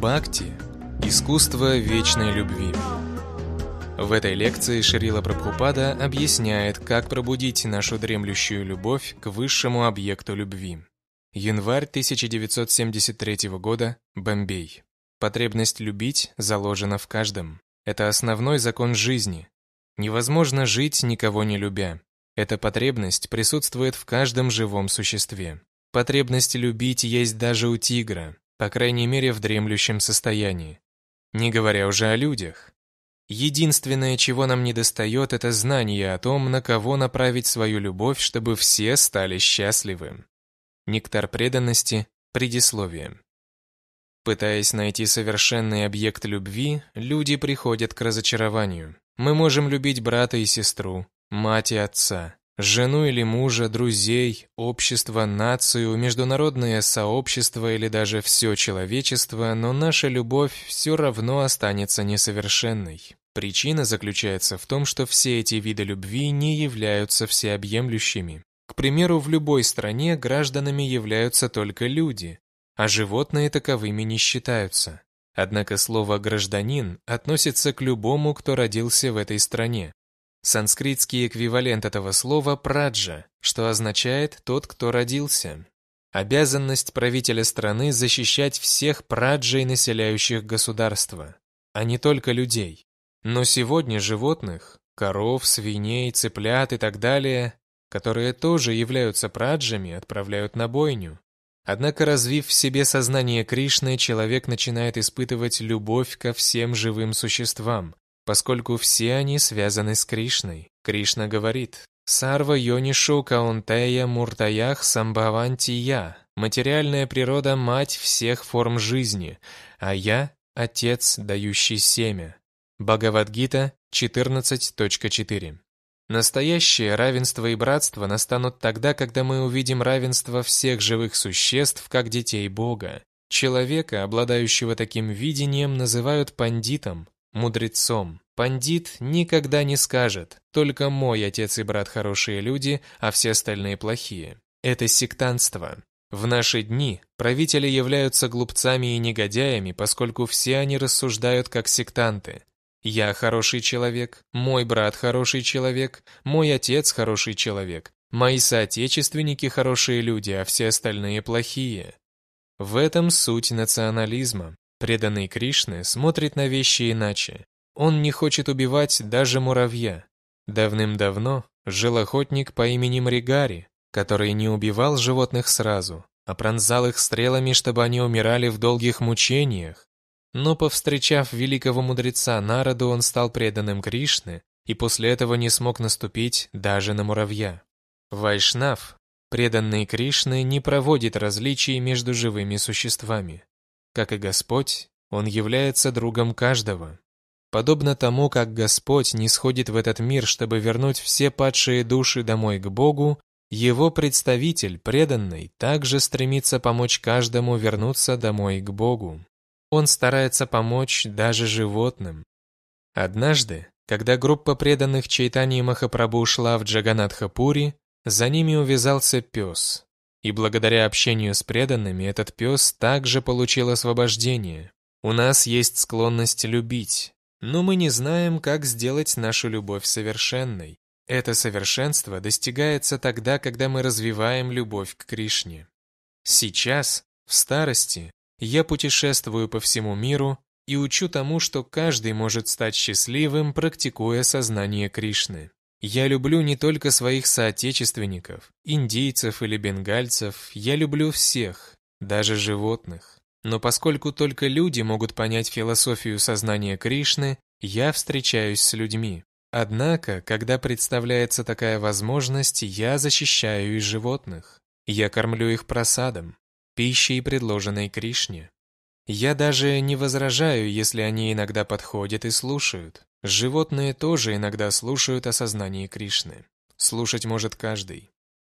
Бхакти – искусство вечной любви. В этой лекции Шрила Прабхупада объясняет, как пробудить нашу дремлющую любовь к высшему объекту любви. Январь 1973 года, Бомбей. Потребность любить заложена в каждом. Это основной закон жизни. Невозможно жить, никого не любя. Эта потребность присутствует в каждом живом существе. Потребность любить есть даже у тигра по крайней мере в дремлющем состоянии. Не говоря уже о людях. Единственное, чего нам недостает, это знание о том, на кого направить свою любовь, чтобы все стали счастливы. Нектар преданности – предисловием. Пытаясь найти совершенный объект любви, люди приходят к разочарованию. Мы можем любить брата и сестру, мать и отца, жену или мужа, друзей, общество, нацию, международное сообщество или даже все человечество, но наша любовь все равно останется несовершенной. Причина заключается в том, что все эти виды любви не являются всеобъемлющими. К примеру, в любой стране гражданами являются только люди, а животные таковыми не считаются. Однако слово «гражданин» относится к любому, кто родился в этой стране, Санскритский эквивалент этого слова «праджа», что означает «тот, кто родился». Обязанность правителя страны защищать всех праджей, населяющих государство, а не только людей. Но сегодня животных, коров, свиней, цыплят и так далее, которые тоже являются праджами, отправляют на бойню. Однако, развив в себе сознание Кришны, человек начинает испытывать любовь ко всем живым существам, поскольку все они связаны с Кришной. Кришна говорит «Сарва йонишу каунтея муртаях самбхаванти я». Материальная природа – мать всех форм жизни, а я – отец, дающий семя. Бхагавад гита 14.4 Настоящее равенство и братство настанут тогда, когда мы увидим равенство всех живых существ, как детей Бога. Человека, обладающего таким видением, называют пандитом, мудрецом. Пандит никогда не скажет, только мой отец и брат хорошие люди, а все остальные плохие. Это сектантство. В наши дни правители являются глупцами и негодяями, поскольку все они рассуждают как сектанты. Я хороший человек, мой брат хороший человек, мой отец хороший человек, мои соотечественники хорошие люди, а все остальные плохие. В этом суть национализма. Преданный Кришны смотрит на вещи иначе. Он не хочет убивать даже муравья. Давным-давно жил охотник по имени Мригари, который не убивал животных сразу, а пронзал их стрелами, чтобы они умирали в долгих мучениях. Но, повстречав великого мудреца Народу, он стал преданным Кришны и после этого не смог наступить даже на муравья. Вайшнав, преданный Кришны, не проводит различий между живыми существами. Как и Господь, он является другом каждого. Подобно тому, как Господь не сходит в этот мир, чтобы вернуть все падшие души домой к Богу, его представитель, преданный, также стремится помочь каждому вернуться домой к Богу. Он старается помочь даже животным. Однажды, когда группа преданных Чайтани Махапрабу ушла в Джаганатхапури, за ними увязался пес. И благодаря общению с преданными этот пес также получил освобождение. У нас есть склонность любить, но мы не знаем, как сделать нашу любовь совершенной. Это совершенство достигается тогда, когда мы развиваем любовь к Кришне. Сейчас, в старости, я путешествую по всему миру и учу тому, что каждый может стать счастливым, практикуя сознание Кришны. Я люблю не только своих соотечественников, индейцев или бенгальцев, я люблю всех, даже животных. Но поскольку только люди могут понять философию сознания Кришны, я встречаюсь с людьми. Однако, когда представляется такая возможность, я защищаю и животных. Я кормлю их просадом, пищей, предложенной Кришне. Я даже не возражаю, если они иногда подходят и слушают. Животные тоже иногда слушают о сознании Кришны. Слушать может каждый.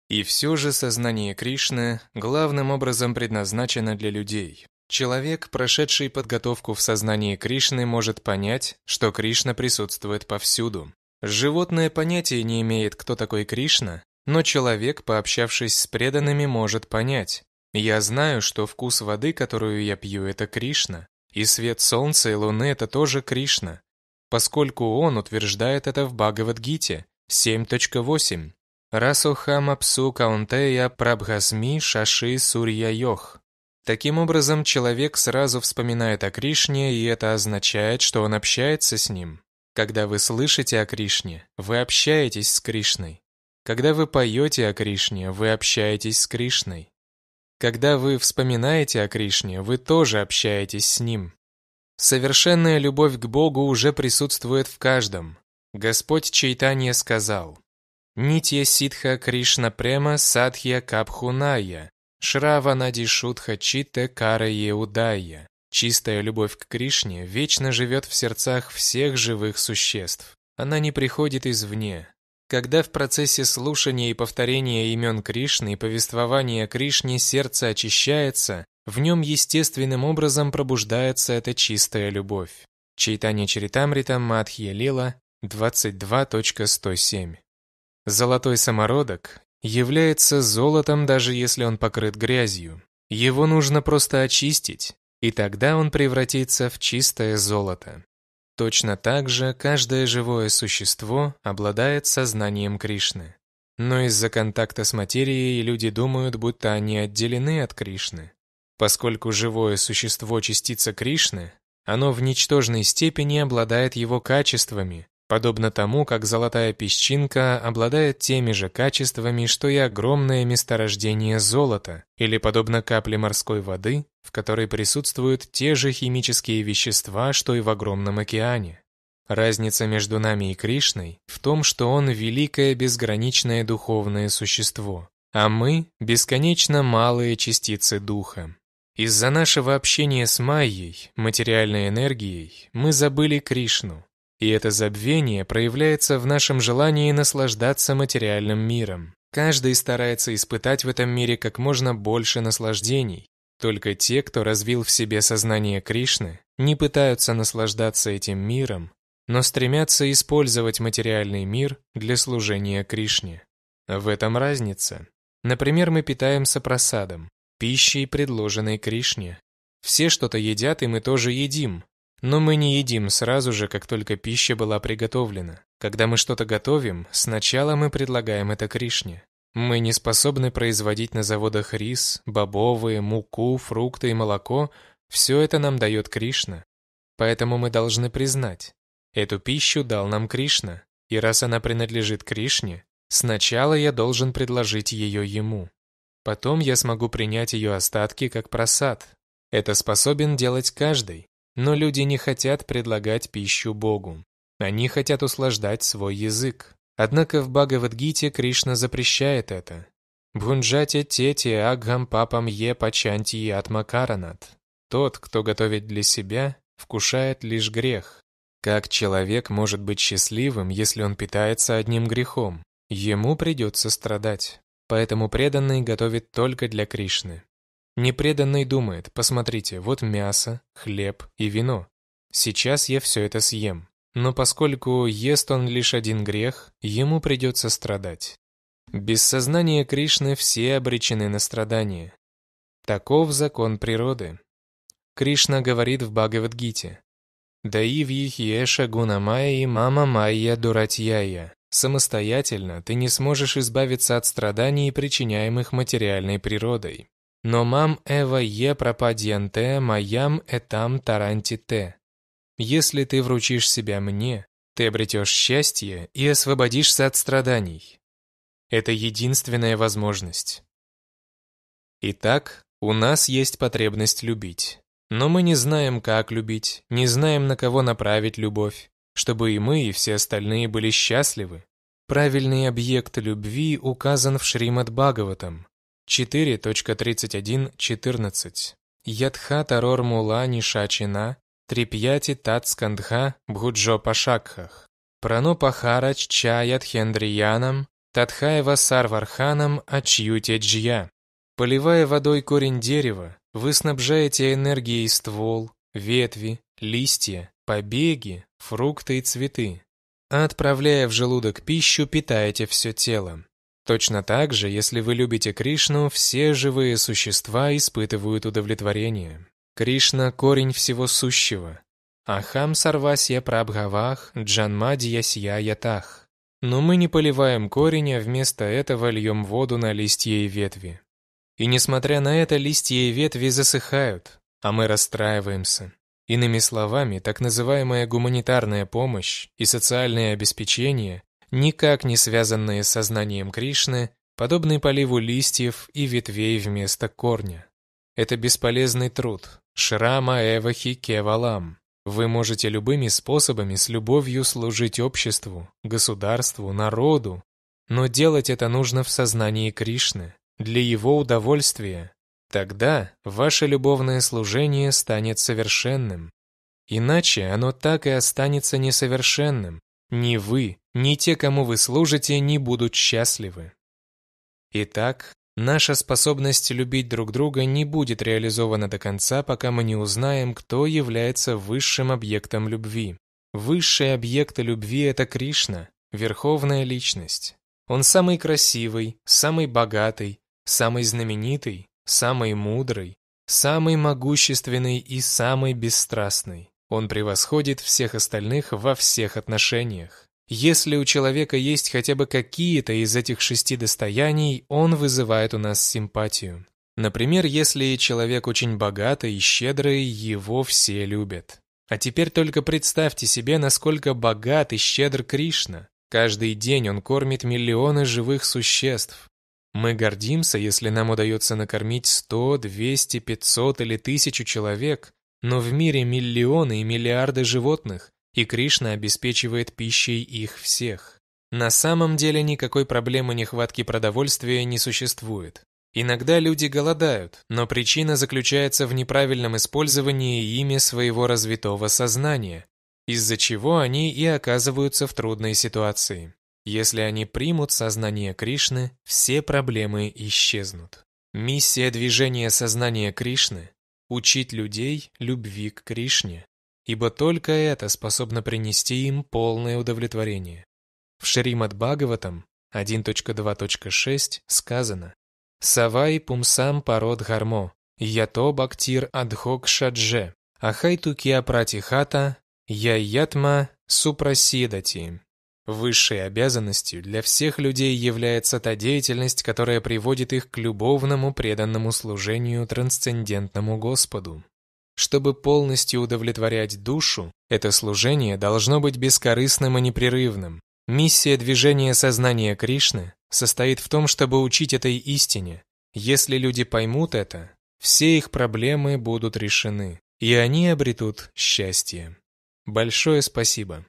И все же сознание Кришны главным образом предназначено для людей. Человек, прошедший подготовку в сознании Кришны, может понять, что Кришна присутствует повсюду. Животное понятие не имеет, кто такой Кришна, но человек, пообщавшись с преданными, может понять. Я знаю, что вкус воды, которую я пью, это Кришна, и свет солнца и луны это тоже Кришна поскольку он утверждает это в Бхагавадгите 7.8. Расухам Псу Каунтея Прабхасми Шаши Сурья Йох. Таким образом, человек сразу вспоминает о Кришне, и это означает, что он общается с ним. Когда вы слышите о Кришне, вы общаетесь с Кришной. Когда вы поете о Кришне, вы общаетесь с Кришной. Когда вы вспоминаете о Кришне, вы тоже общаетесь с Ним. Совершенная любовь к Богу уже присутствует в каждом. Господь Чайтанья сказал «Нитья Сидха Кришна према садхья капхуная, шрава надишутха читте кара Удая. Чистая любовь к Кришне вечно живет в сердцах всех живых существ. Она не приходит извне. Когда в процессе слушания и повторения имен Кришны и повествования о Кришне сердце очищается, в нем естественным образом пробуждается эта чистая любовь. Чайтанья Чаритамрита Мадхья Лила 22.107 Золотой самородок является золотом, даже если он покрыт грязью. Его нужно просто очистить, и тогда он превратится в чистое золото. Точно так же каждое живое существо обладает сознанием Кришны. Но из-за контакта с материей люди думают, будто они отделены от Кришны. Поскольку живое существо частица Кришны, оно в ничтожной степени обладает его качествами, подобно тому, как золотая песчинка обладает теми же качествами, что и огромное месторождение золота, или подобно капле морской воды, в которой присутствуют те же химические вещества, что и в огромном океане. Разница между нами и Кришной в том, что он великое безграничное духовное существо, а мы – бесконечно малые частицы духа. Из-за нашего общения с Майей, материальной энергией, мы забыли Кришну. И это забвение проявляется в нашем желании наслаждаться материальным миром. Каждый старается испытать в этом мире как можно больше наслаждений. Только те, кто развил в себе сознание Кришны, не пытаются наслаждаться этим миром, но стремятся использовать материальный мир для служения Кришне. В этом разница. Например, мы питаемся просадом, пищей, предложенной Кришне. Все что-то едят, и мы тоже едим. Но мы не едим сразу же, как только пища была приготовлена. Когда мы что-то готовим, сначала мы предлагаем это Кришне. Мы не способны производить на заводах рис, бобовые, муку, фрукты и молоко. Все это нам дает Кришна. Поэтому мы должны признать, эту пищу дал нам Кришна, и раз она принадлежит Кришне, сначала я должен предложить ее ему. Потом я смогу принять ее остатки как просад. Это способен делать каждый, но люди не хотят предлагать пищу Богу. Они хотят услаждать свой язык. Однако в Бхагавадгите Кришна запрещает это. Бхунджате тете агхам папам е пачанти и атмакаранат. Тот, кто готовит для себя, вкушает лишь грех. Как человек может быть счастливым, если он питается одним грехом? Ему придется страдать. Поэтому преданный готовит только для Кришны. Непреданный думает, посмотрите, вот мясо, хлеб и вино. Сейчас я все это съем. Но поскольку ест он лишь один грех, ему придется страдать. Без сознания Кришны все обречены на страдания. Таков закон природы. Кришна говорит в Бхагавадгите. «Даив ехиеша гунамайи мама майя дуратьяя». Самостоятельно ты не сможешь избавиться от страданий, причиняемых материальной природой. Но мам эва е пропадьенте маям этам тарантите. Если ты вручишь себя мне, ты обретешь счастье и освободишься от страданий. Это единственная возможность. Итак, у нас есть потребность любить. Но мы не знаем, как любить, не знаем, на кого направить любовь чтобы и мы, и все остальные были счастливы. Правильный объект любви указан в Шримад Бхагаватам 4.31.14. Ядха Тарор Мула Нишачина Трипьяти Татскандха Бхуджо Пашакхах. Пранопахарач Чаят Хендрияном Татхаева Сарварханом Ачьюте Джья. Поливая водой корень дерева, вы снабжаете энергией ствол, ветви, листья, побеги, фрукты и цветы. А отправляя в желудок пищу, питаете все тело. Точно так же, если вы любите Кришну, все живые существа испытывают удовлетворение. Кришна – корень всего сущего. Ахам сарвасья прабхавах джанмадьясья ятах. Но мы не поливаем корень, а вместо этого льем воду на листья и ветви. И несмотря на это, листья и ветви засыхают, а мы расстраиваемся. Иными словами, так называемая гуманитарная помощь и социальное обеспечение, никак не связанные с сознанием Кришны, подобны поливу листьев и ветвей вместо корня. Это бесполезный труд. Шрама Эвахи Кевалам. Вы можете любыми способами с любовью служить обществу, государству, народу, но делать это нужно в сознании Кришны, для его удовольствия, Тогда ваше любовное служение станет совершенным. Иначе оно так и останется несовершенным. Ни вы, ни те, кому вы служите, не будут счастливы. Итак, наша способность любить друг друга не будет реализована до конца, пока мы не узнаем, кто является высшим объектом любви. Высший объект любви – это Кришна, Верховная Личность. Он самый красивый, самый богатый, самый знаменитый, самый мудрый, самый могущественный и самый бесстрастный. Он превосходит всех остальных во всех отношениях. Если у человека есть хотя бы какие-то из этих шести достояний, он вызывает у нас симпатию. Например, если человек очень богатый и щедрый, его все любят. А теперь только представьте себе, насколько богат и щедр Кришна. Каждый день он кормит миллионы живых существ. Мы гордимся, если нам удается накормить 100, 200, 500 или 1000 человек, но в мире миллионы и миллиарды животных, и Кришна обеспечивает пищей их всех. На самом деле никакой проблемы нехватки продовольствия не существует. Иногда люди голодают, но причина заключается в неправильном использовании ими своего развитого сознания, из-за чего они и оказываются в трудной ситуации. Если они примут сознание Кришны, все проблемы исчезнут. Миссия движения сознания Кришны – учить людей любви к Кришне, ибо только это способно принести им полное удовлетворение. В Шримад Бхагаватам 1.2.6 сказано «Савай пумсам парод гармо, ято бактир адхок шадже, ахайтуки апратихата, яятма супрасидати». Высшей обязанностью для всех людей является та деятельность, которая приводит их к любовному преданному служению трансцендентному Господу. Чтобы полностью удовлетворять душу, это служение должно быть бескорыстным и непрерывным. Миссия движения сознания Кришны состоит в том, чтобы учить этой истине. Если люди поймут это, все их проблемы будут решены, и они обретут счастье. Большое спасибо.